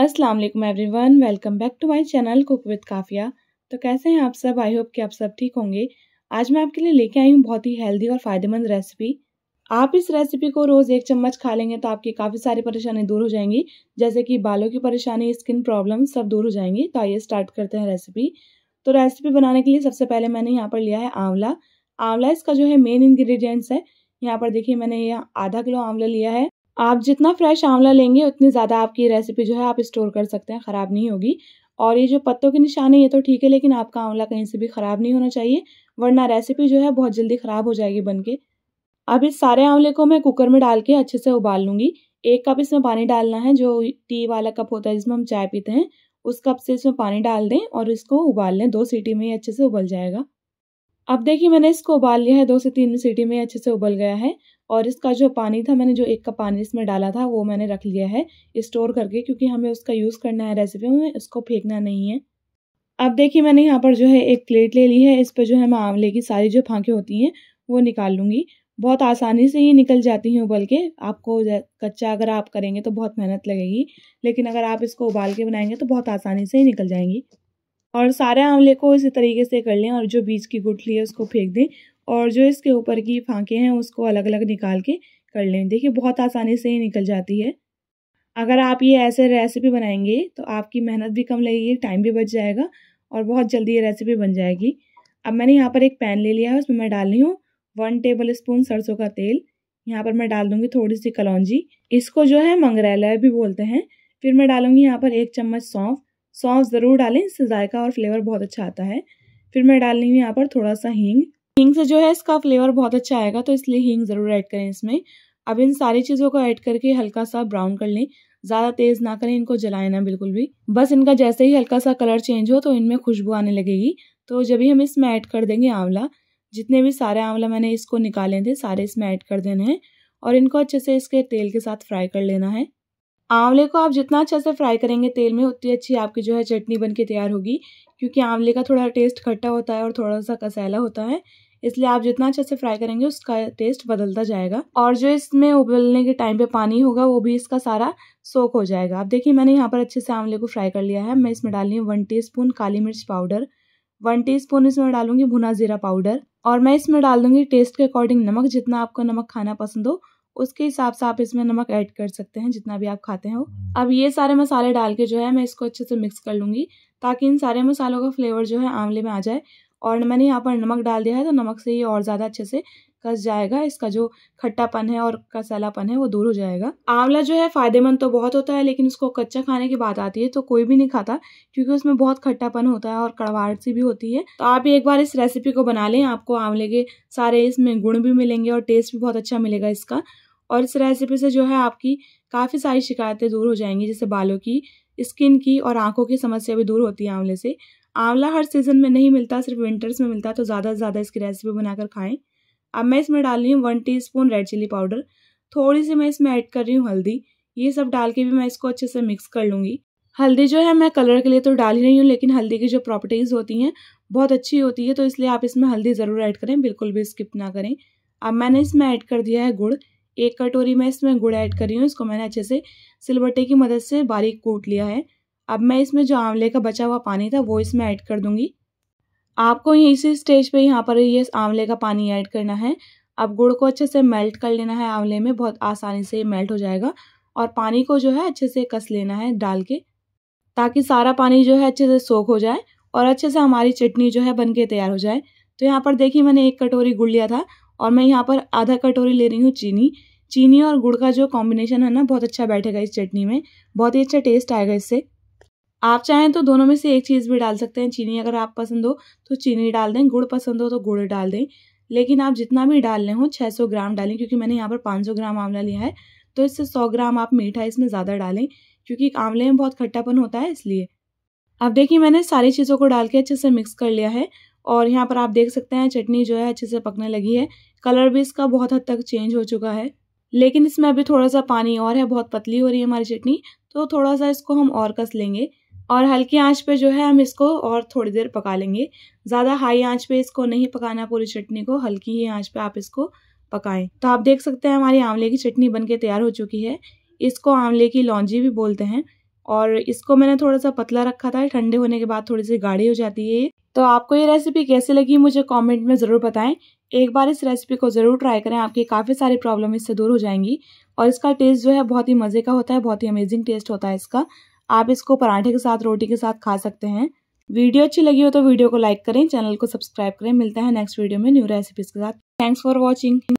अस्सलाम वालेकुम everyone welcome back to my channel cook with Kafiya तो कैसे हैं आप सब आई होप कि आप सब ठीक होंगे आज मैं आपके लिए लेके आई हूँ बहुत ही हेल्दी और फ़ायदेमंद रेसिपी आप इस रेसिपी को रोज़ एक चम्मच खा लेंगे तो आपकी काफ़ी सारी परेशानी दूर हो जाएंगी जैसे कि बालों की परेशानी स्किन प्रॉब्लम सब दूर हो जाएंगी तो आइए स्टार्ट करते हैं रेसिपी तो रेसिपी बनाने के लिए सबसे पहले मैंने यहाँ पर लिया है आंवला आंवला इसका जो है मेन इन्ग्रीडियंट्स है यहाँ पर देखिए मैंने यह आधा किलो आंवला लिया है आप जितना फ्रेश आंवला लेंगे उतनी ज़्यादा आपकी रेसिपी जो है आप स्टोर कर सकते हैं ख़राब नहीं होगी और ये जो पत्तों के निशान है ये तो ठीक है लेकिन आपका आंवला कहीं से भी ख़राब नहीं होना चाहिए वरना रेसिपी जो है बहुत जल्दी ख़राब हो जाएगी बन के अब इस सारे आंवले को मैं कुकर में डाल के अच्छे से उबाल लूँगी एक कप इसमें पानी डालना है जो टी वाला कप होता है जिसमें हम चाय पीते हैं उस कप से इसमें पानी डाल दें और इसको उबाल लें दो सीटी में ही अच्छे से उबल जाएगा अब देखिए मैंने इसको उबाल लिया है दो से तीन सीटी में अच्छे से उबल गया है और इसका जो पानी था मैंने जो एक कप पानी इसमें डाला था वो मैंने रख लिया है स्टोर करके क्योंकि हमें उसका यूज़ करना है रेसिपी में उसको फेंकना नहीं है अब देखिए मैंने यहाँ पर जो है एक प्लेट ले ली है इस पर जो है मैं आंवले की सारी जो फांकें होती हैं वो निकाल लूँगी बहुत आसानी से ही निकल जाती हैं उबल के आपको कच्चा अगर आप करेंगे तो बहुत मेहनत लगेगी लेकिन अगर आप इसको उबाल के बनाएंगे तो बहुत आसानी से ही निकल जाएंगी और सारे आंवले को इसी तरीके से कर लें और जो बीज की गुठली है उसको फेंक दें और जो इसके ऊपर की फांके हैं उसको अलग अलग निकाल के कर लें देखिए बहुत आसानी से ही निकल जाती है अगर आप ये ऐसे रेसिपी बनाएंगे तो आपकी मेहनत भी कम लगेगी टाइम भी बच जाएगा और बहुत जल्दी ये रेसिपी बन जाएगी अब मैंने यहाँ पर एक पैन ले लिया है उसमें मैं डाल रही हूँ वन टेबल स्पून सरसों का तेल यहाँ पर मैं डाल दूँगी थोड़ी सी कलौजी इसको जो है मंगरेला भी बोलते हैं फिर मैं डालूँगी यहाँ पर एक चम्मच सौंफ सौंफ ज़रूर डालें इससे जायका और फ्लेवर बहुत अच्छा आता है फिर मैं डाल रही हूँ यहाँ पर थोड़ा सा हींग हींग से जो है इसका फ्लेवर बहुत अच्छा आएगा तो इसलिए हींग ज़रूर ऐड करें इसमें अब इन सारी चीज़ों को ऐड करके हल्का सा ब्राउन कर लें ज़्यादा तेज़ ना करें इनको जलाएं ना बिल्कुल भी बस इनका जैसे ही हल्का सा कलर चेंज हो तो इनमें खुशबू आने लगेगी तो जब भी हम इसमें ऐड कर देंगे आंवला जितने भी सारे आंवला मैंने इसको निकाले थे सारे इसमें ऐड कर देने हैं और इनको अच्छे से इसके तेल के साथ फ्राई कर लेना है आंवले को आप जितना अच्छे से फ्राई करेंगे तेल में उतनी अच्छी आपकी जो है चटनी बन के तैयार होगी क्योंकि आंवले का थोड़ा टेस्ट खट्टा होता है और थोड़ा सा कसैला होता है इसलिए आप जितना अच्छे से फ्राई करेंगे उसका टेस्ट बदलता जाएगा और जो इसमें उबलने के टाइम पे पानी होगा वो भी इसका सारा सोख हो जाएगा आप देखिए मैंने यहाँ पर अच्छे से आंवले को फ्राई कर लिया है मैं इसमें डाल हूँ वन टी काली मिर्च पाउडर वन टी इसमें डालूंगी भुना जीरा पाउडर और मैं इसमें डाल दूंगी टेस्ट के अकॉर्डिंग नमक जितना आपको नमक खाना पसंद हो उसके हिसाब से आप इसमें नमक ऐड कर सकते हैं जितना भी आप खाते हो अब ये सारे मसाले डाल के जो है मैं इसको अच्छे से मिक्स कर लूंगी ताकि इन सारे मसालों का फ्लेवर जो है आंवले में आ जाए और मैंने यहाँ पर नमक डाल दिया है तो नमक से ये और ज़्यादा अच्छे से कस जाएगा इसका जो खट्टापन है और कसालापन है वो दूर हो जाएगा आंवला जो है फ़ायदेमंद तो बहुत होता है लेकिन उसको कच्चा खाने की बात आती है तो कोई भी नहीं खाता क्योंकि उसमें बहुत खट्टापन होता है और कड़वाहट सी भी होती है तो आप एक बार इस रेसिपी को बना लें आपको आंवले के सारे इसमें गुण भी मिलेंगे और टेस्ट भी बहुत अच्छा मिलेगा इसका और इस रेसिपी से जो है आपकी काफ़ी सारी शिकायतें दूर हो जाएंगी जैसे बालों की स्किन की और आँखों की समस्या भी दूर होती है आंवले से आंवला हर सीज़न में नहीं मिलता सिर्फ विंटर्स में मिलता है तो ज़्यादा से ज़्यादा इसकी रेसिपी बनाकर खाएं अब मैं इसमें डाल रही हूँ one spoon red chili powder थोड़ी सी मैं इसमें ऐड कर रही हूँ हल्दी ये सब डाल के भी मैं इसको अच्छे से मिक्स कर लूँगी हल्दी जो है मैं कलर के लिए तो डाल ही रही हूँ लेकिन हल्दी की जो प्रॉपर्टीज़ होती हैं बहुत अच्छी होती है तो इसलिए आप इसमें हल्दी ज़रूर ऐड करें बिल्कुल भी स्किप ना करें अब मैंने इसमें ऐड कर दिया है गुड़ एक कटोरी में इसमें गुड़ ऐड कर रही हूँ इसको मैंने अच्छे से सिलबट्टे की मदद से बारीक कूट लिया है अब मैं इसमें जो आंवले का बचा हुआ पानी था वो इसमें ऐड कर दूंगी आपको ये इसी स्टेज पे यहाँ पर ये आंवले का पानी ऐड करना है अब गुड़ को अच्छे से मेल्ट कर लेना है आंवले में बहुत आसानी से मेल्ट हो जाएगा और पानी को जो है अच्छे से कस लेना है डाल के ताकि सारा पानी जो है अच्छे से सोख हो जाए और अच्छे से हमारी चटनी जो है बन के तैयार हो जाए तो यहाँ पर देखिए मैंने एक कटोरी गुड़ लिया था और मैं यहाँ पर आधा कटोरी ले रही हूँ चीनी चीनी और गुड़ का जो कॉम्बिनेशन है ना बहुत अच्छा बैठेगा इस चटनी में बहुत ही अच्छा टेस्ट आएगा इससे आप चाहें तो दोनों में से एक चीज़ भी डाल सकते हैं चीनी अगर आप पसंद हो तो चीनी डाल दें गुड़ पसंद हो तो गुड़ डाल दें लेकिन आप जितना भी डाल रहे हो 600 ग्राम डालें क्योंकि मैंने यहाँ पर 500 ग्राम आंवला लिया है तो इससे 100 ग्राम आप मीठा इसमें ज़्यादा डालें क्योंकि आंवले में बहुत खट्टापन होता है इसलिए अब देखिए मैंने सारी चीज़ों को डाल के अच्छे से मिक्स कर लिया है और यहाँ पर आप देख सकते हैं चटनी जो है अच्छे से पकने लगी है कलर भी इसका बहुत हद तक चेंज हो चुका है लेकिन इसमें अभी थोड़ा सा पानी और है बहुत पतली हो रही है हमारी चटनी तो थोड़ा सा इसको हम और कस लेंगे और हल्की आंच पे जो है हम इसको और थोड़ी देर पका लेंगे ज़्यादा हाई आंच पे इसको नहीं पकाना पूरी चटनी को हल्की ही आंच पे आप इसको पकाएं तो आप देख सकते हैं हमारी आंवले की चटनी बनके तैयार हो चुकी है इसको आंवले की लौंजी भी बोलते हैं और इसको मैंने थोड़ा सा पतला रखा था ठंडे होने के बाद थोड़ी सी गाढ़ी हो जाती है ये तो आपको ये रेसिपी कैसे लगी मुझे कमेंट में ज़रूर बताएं एक बार इस रेसिपी को ज़रूर ट्राई करें आपकी काफ़ी सारी प्रॉब्लम इससे दूर हो जाएंगी और इसका टेस्ट जो है बहुत ही मज़े का होता है बहुत ही अमेजिंग टेस्ट होता है इसका आप इसको पराठे के साथ रोटी के साथ खा सकते हैं वीडियो अच्छी लगी हो तो वीडियो को लाइक करें चैनल को सब्सक्राइब करें मिलता है नेक्स्ट वीडियो में न्यू रेसिपीज़ के साथ थैंक्स फॉर वॉचिंग